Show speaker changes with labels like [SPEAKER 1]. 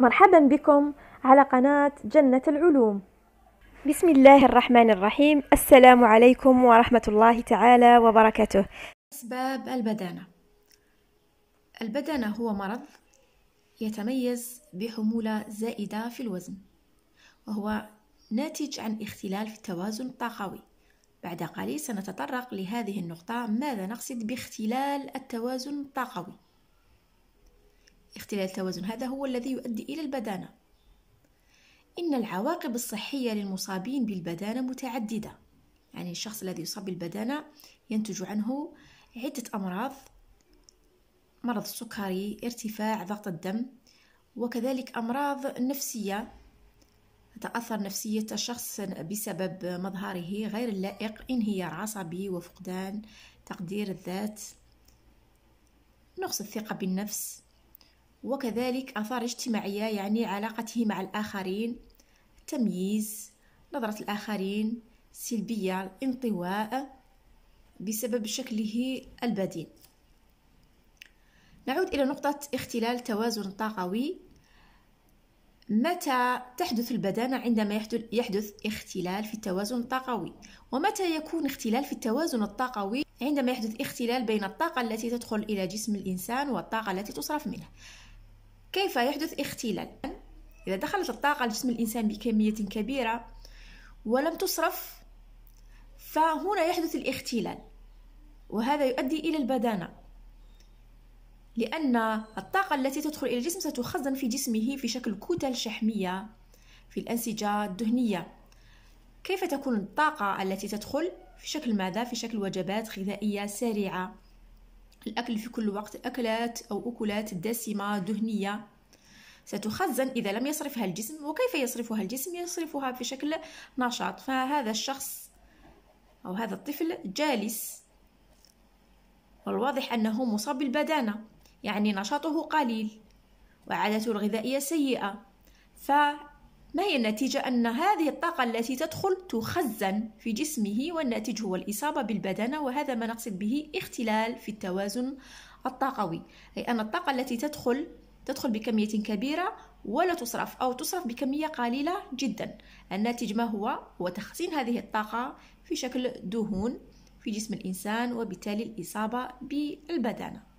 [SPEAKER 1] مرحبا بكم على قناة جنة العلوم بسم الله الرحمن الرحيم السلام عليكم ورحمة الله تعالى وبركاته أسباب البدانة البدانة هو مرض يتميز بحمولة زائدة في الوزن وهو ناتج عن اختلال في التوازن الطاقوي بعد قليل سنتطرق لهذه النقطة ماذا نقصد باختلال التوازن الطاقوي اختلال التوازن هذا هو الذي يؤدي إلى البدانة إن العواقب الصحية للمصابين بالبدانة متعددة يعني الشخص الذي يصاب بالبدانة ينتج عنه عدة أمراض مرض السكري ارتفاع ضغط الدم وكذلك أمراض نفسية تتأثر نفسية الشخص بسبب مظهره غير اللائق انهيار عصبي وفقدان تقدير الذات نقص الثقة بالنفس وكذلك آثار اجتماعية يعني علاقته مع الآخرين التمييز نظرة الآخرين السلبية الانطواء بسبب شكله البدين نعود إلى نقطة اختلال توازن طاقوي متى تحدث البدانة عندما يحدث, يحدث اختلال في التوازن الطاقوي ومتى يكون اختلال في التوازن الطاقوي عندما يحدث اختلال بين الطاقة التي تدخل إلى جسم الإنسان والطاقة التي تصرف منه كيف يحدث اختلال إذا دخلت الطاقة لجسم الإنسان بكمية كبيرة ولم تصرف فهنا يحدث الاختلال وهذا يؤدي إلى البدانة لأن الطاقة التي تدخل إلى الجسم ستخزن في جسمه في شكل كتل شحمية في الأنسجة الدهنية كيف تكون الطاقة التي تدخل في شكل ماذا؟ في شكل وجبات غذائية سريعة الأكل في كل وقت أكلات أو أكلات دسمة دهنية ستخزن إذا لم يصرفها الجسم وكيف يصرفها الجسم يصرفها في شكل نشاط فهذا الشخص أو هذا الطفل جالس والواضح أنه مصاب بالبدانة يعني نشاطه قليل وعادته الغذائية سيئة ف ما هي النتيجة أن هذه الطاقة التي تدخل تخزن في جسمه والناتج هو الإصابة بالبدانة وهذا ما نقصد به اختلال في التوازن الطاقوي أي أن الطاقة التي تدخل تدخل بكمية كبيرة ولا تصرف أو تصرف بكمية قليلة جدا الناتج ما هو؟ هو تخزين هذه الطاقة في شكل دهون في جسم الإنسان وبالتالي الإصابة بالبدانة